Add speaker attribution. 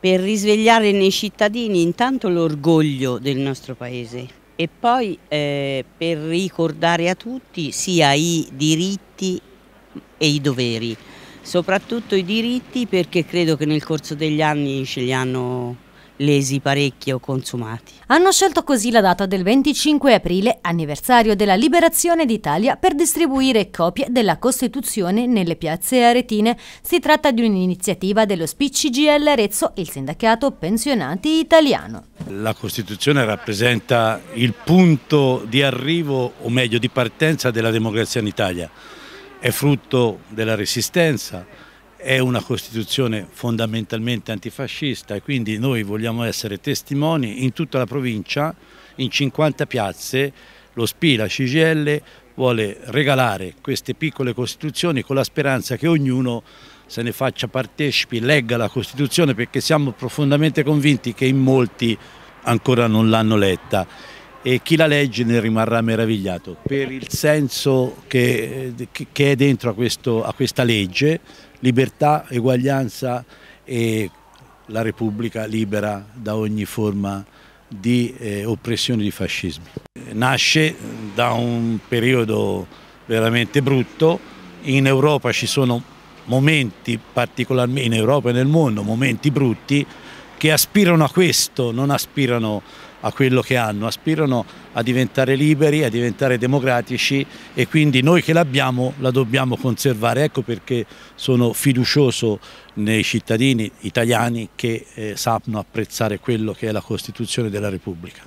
Speaker 1: per risvegliare nei cittadini intanto l'orgoglio del nostro paese e poi eh, per ricordare a tutti sia i diritti e i doveri, soprattutto i diritti perché credo che nel corso degli anni ce li hanno lesi parecchio consumati.
Speaker 2: Hanno scelto così la data del 25 aprile, anniversario della liberazione d'Italia, per distribuire copie della Costituzione nelle piazze aretine. Si tratta di un'iniziativa dello SPCGL Arezzo, il sindacato pensionati italiano.
Speaker 3: La Costituzione rappresenta il punto di arrivo, o meglio di partenza, della democrazia in Italia. È frutto della resistenza, è una Costituzione fondamentalmente antifascista e quindi noi vogliamo essere testimoni in tutta la provincia, in 50 piazze, lo SPI, la CGL vuole regalare queste piccole Costituzioni con la speranza che ognuno se ne faccia partecipi, legga la Costituzione perché siamo profondamente convinti che in molti ancora non l'hanno letta e chi la legge ne rimarrà meravigliato per il senso che, che è dentro a, questo, a, questa legge, libertà, eguaglianza e la Repubblica libera da ogni forma di eh, oppressione di fascismo. Nasce da un periodo veramente brutto, in Europa ci sono momenti particolarmente, in Europa e nel mondo, momenti brutti che aspirano a questo, non aspirano a a quello che hanno, aspirano a diventare liberi, a diventare democratici e quindi noi che l'abbiamo la dobbiamo conservare. Ecco perché sono fiducioso nei cittadini italiani che eh, sanno apprezzare quello che è la Costituzione della Repubblica.